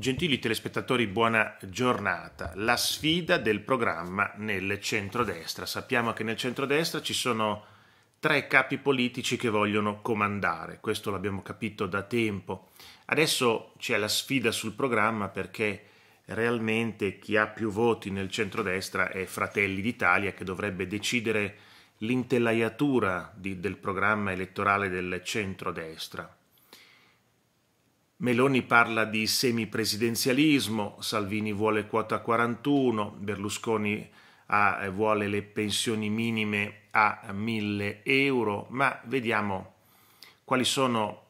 Gentili telespettatori, buona giornata. La sfida del programma nel centrodestra. Sappiamo che nel centrodestra ci sono tre capi politici che vogliono comandare, questo l'abbiamo capito da tempo. Adesso c'è la sfida sul programma perché realmente chi ha più voti nel centrodestra è Fratelli d'Italia che dovrebbe decidere l'intelaiatura di, del programma elettorale del centrodestra Meloni parla di semipresidenzialismo, Salvini vuole quota 41, Berlusconi ha, eh, vuole le pensioni minime a 1000 euro, ma vediamo quali sono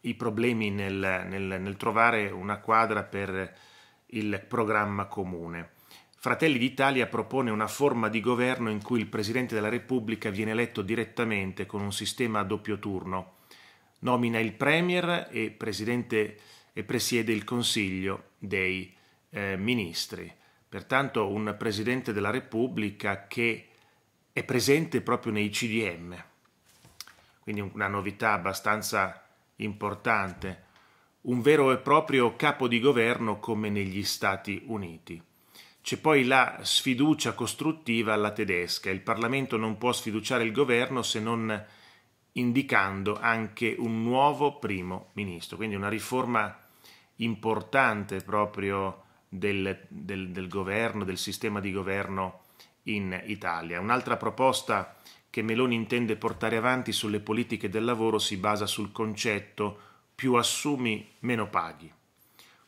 i problemi nel, nel, nel trovare una quadra per il programma comune. Fratelli d'Italia propone una forma di governo in cui il Presidente della Repubblica viene eletto direttamente con un sistema a doppio turno nomina il Premier e, e presiede il Consiglio dei eh, Ministri. Pertanto un Presidente della Repubblica che è presente proprio nei CDM. Quindi una novità abbastanza importante. Un vero e proprio capo di governo come negli Stati Uniti. C'è poi la sfiducia costruttiva alla tedesca. Il Parlamento non può sfiduciare il governo se non indicando anche un nuovo primo ministro, quindi una riforma importante proprio del, del, del governo, del sistema di governo in Italia. Un'altra proposta che Meloni intende portare avanti sulle politiche del lavoro si basa sul concetto più assumi, meno paghi.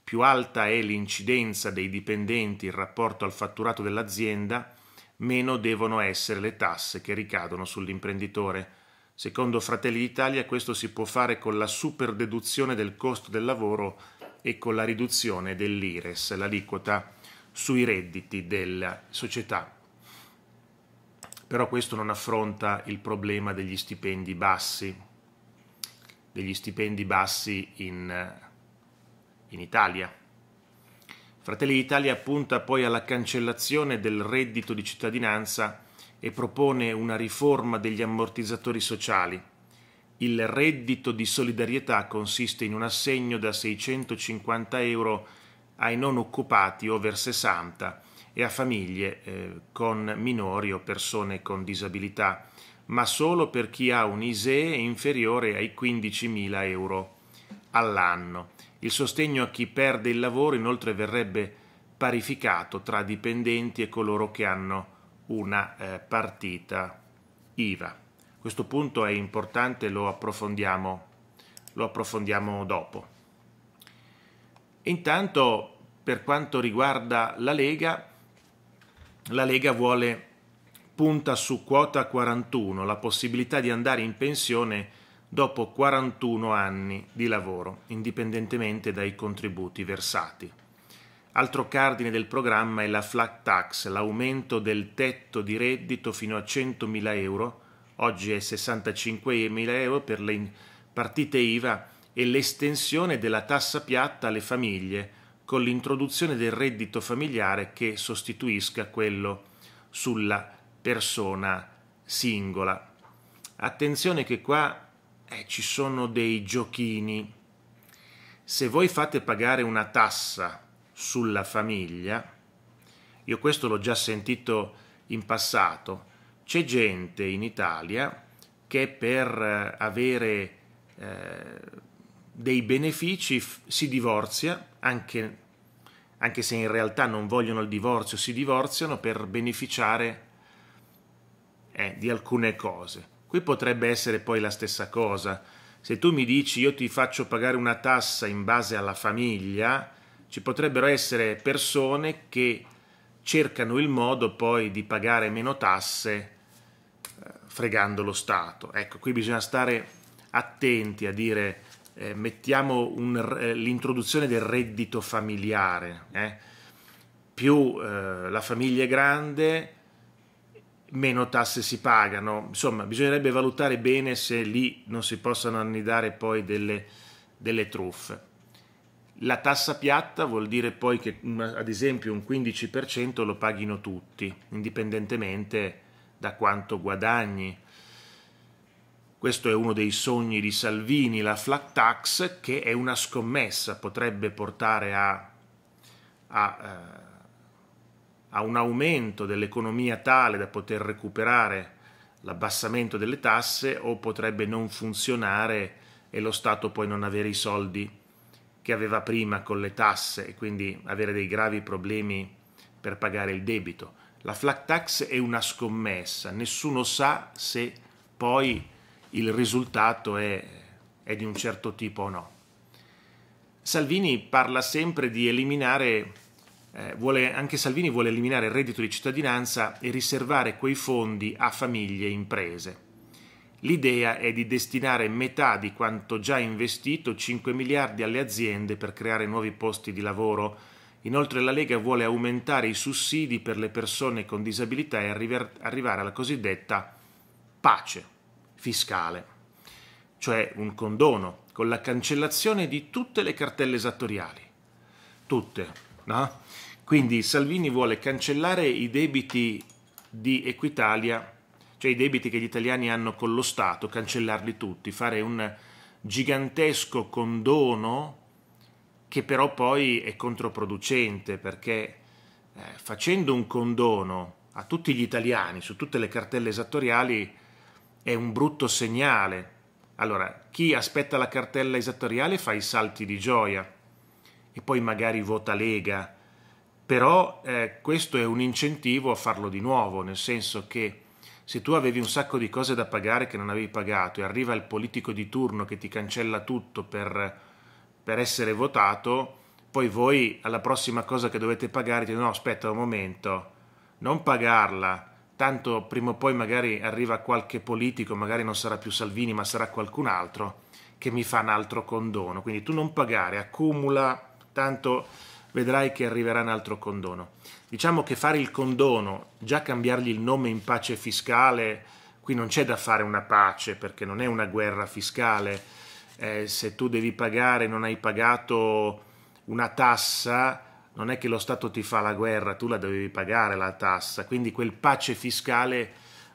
Più alta è l'incidenza dei dipendenti in rapporto al fatturato dell'azienda, meno devono essere le tasse che ricadono sull'imprenditore Secondo Fratelli d'Italia questo si può fare con la superdeduzione del costo del lavoro e con la riduzione dell'IRES, l'aliquota sui redditi della società. Però questo non affronta il problema degli stipendi bassi, degli stipendi bassi in, in Italia. Fratelli d'Italia punta poi alla cancellazione del reddito di cittadinanza e propone una riforma degli ammortizzatori sociali. Il reddito di solidarietà consiste in un assegno da 650 euro ai non occupati over 60 e a famiglie eh, con minori o persone con disabilità, ma solo per chi ha un ISEE inferiore ai 15.000 euro all'anno. Il sostegno a chi perde il lavoro inoltre verrebbe parificato tra dipendenti e coloro che hanno una eh, partita IVA. Questo punto è importante, lo approfondiamo, lo approfondiamo dopo. Intanto, per quanto riguarda la Lega, la Lega vuole punta su quota 41, la possibilità di andare in pensione dopo 41 anni di lavoro, indipendentemente dai contributi versati. Altro cardine del programma è la flat tax, l'aumento del tetto di reddito fino a 100.000 euro, oggi è 65.000 euro per le partite IVA, e l'estensione della tassa piatta alle famiglie, con l'introduzione del reddito familiare che sostituisca quello sulla persona singola. Attenzione che qua eh, ci sono dei giochini. Se voi fate pagare una tassa sulla famiglia, io questo l'ho già sentito in passato, c'è gente in Italia che per eh, avere eh, dei benefici si divorzia, anche, anche se in realtà non vogliono il divorzio, si divorziano per beneficiare eh, di alcune cose. Qui potrebbe essere poi la stessa cosa. Se tu mi dici io ti faccio pagare una tassa in base alla famiglia, ci potrebbero essere persone che cercano il modo poi di pagare meno tasse eh, fregando lo Stato. Ecco, qui bisogna stare attenti a dire eh, mettiamo eh, l'introduzione del reddito familiare, eh? più eh, la famiglia è grande, meno tasse si pagano. Insomma, bisognerebbe valutare bene se lì non si possano annidare poi delle, delle truffe. La tassa piatta vuol dire poi che mm, ad esempio un 15% lo paghino tutti, indipendentemente da quanto guadagni. Questo è uno dei sogni di Salvini, la flat tax, che è una scommessa, potrebbe portare a, a, eh, a un aumento dell'economia tale da poter recuperare l'abbassamento delle tasse o potrebbe non funzionare e lo Stato poi non avere i soldi che aveva prima con le tasse e quindi avere dei gravi problemi per pagare il debito. La flat tax è una scommessa, nessuno sa se poi il risultato è, è di un certo tipo o no. Salvini parla sempre di eliminare, eh, vuole, anche Salvini vuole eliminare il reddito di cittadinanza e riservare quei fondi a famiglie e imprese. L'idea è di destinare metà di quanto già investito, 5 miliardi, alle aziende per creare nuovi posti di lavoro. Inoltre la Lega vuole aumentare i sussidi per le persone con disabilità e arrivare alla cosiddetta pace fiscale, cioè un condono con la cancellazione di tutte le cartelle esattoriali. Tutte, no? Quindi Salvini vuole cancellare i debiti di Equitalia cioè i debiti che gli italiani hanno con lo Stato, cancellarli tutti, fare un gigantesco condono che però poi è controproducente perché eh, facendo un condono a tutti gli italiani su tutte le cartelle esattoriali è un brutto segnale. Allora, chi aspetta la cartella esattoriale fa i salti di gioia e poi magari vota Lega, però eh, questo è un incentivo a farlo di nuovo, nel senso che se tu avevi un sacco di cose da pagare che non avevi pagato e arriva il politico di turno che ti cancella tutto per, per essere votato, poi voi alla prossima cosa che dovete pagare dite no aspetta un momento, non pagarla, tanto prima o poi magari arriva qualche politico, magari non sarà più Salvini ma sarà qualcun altro che mi fa un altro condono, quindi tu non pagare, accumula tanto vedrai che arriverà un altro condono. Diciamo che fare il condono, già cambiargli il nome in pace fiscale, qui non c'è da fare una pace perché non è una guerra fiscale. Eh, se tu devi pagare, non hai pagato una tassa, non è che lo Stato ti fa la guerra, tu la dovevi pagare la tassa, quindi quel pace fiscale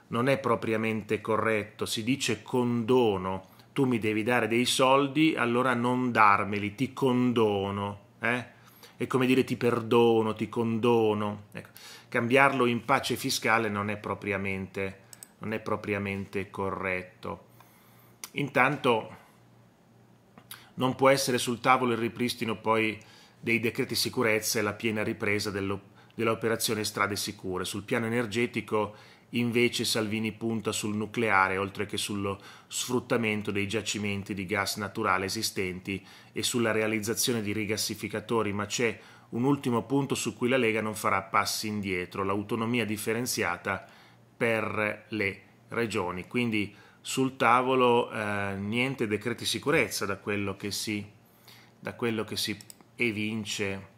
non è propriamente corretto, si dice condono, tu mi devi dare dei soldi, allora non darmeli, ti condono. Eh? è come dire ti perdono, ti condono. Ecco, cambiarlo in pace fiscale non è propriamente, non è propriamente corretto. Intanto non può essere sul tavolo il ripristino poi dei decreti sicurezza e la piena ripresa dell'operazione strade sicure. Sul piano energetico Invece Salvini punta sul nucleare oltre che sullo sfruttamento dei giacimenti di gas naturale esistenti e sulla realizzazione di rigassificatori, ma c'è un ultimo punto su cui la Lega non farà passi indietro, l'autonomia differenziata per le regioni. Quindi sul tavolo eh, niente decreti sicurezza da quello che si, da quello che si evince.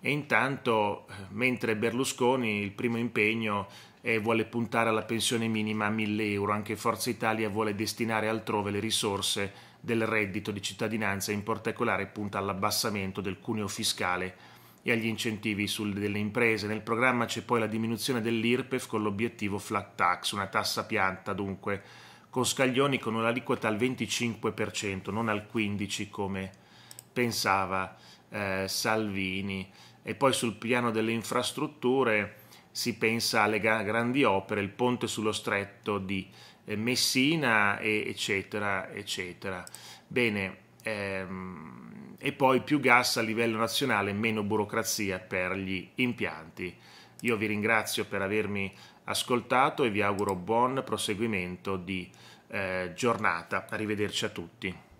E intanto, eh, mentre Berlusconi il primo impegno eh, vuole puntare alla pensione minima a 1000 euro, anche Forza Italia vuole destinare altrove le risorse del reddito di cittadinanza, in particolare punta all'abbassamento del cuneo fiscale e agli incentivi sul, delle imprese. Nel programma c'è poi la diminuzione dell'IRPEF con l'obiettivo flat tax, una tassa pianta dunque, con scaglioni con un'aliquota al 25%, non al 15% come pensava eh, Salvini. E poi sul piano delle infrastrutture si pensa alle grandi opere, il ponte sullo stretto di eh, Messina, eccetera, eccetera. Bene, ehm, e poi più gas a livello nazionale, meno burocrazia per gli impianti. Io vi ringrazio per avermi ascoltato e vi auguro buon proseguimento di eh, giornata. Arrivederci a tutti.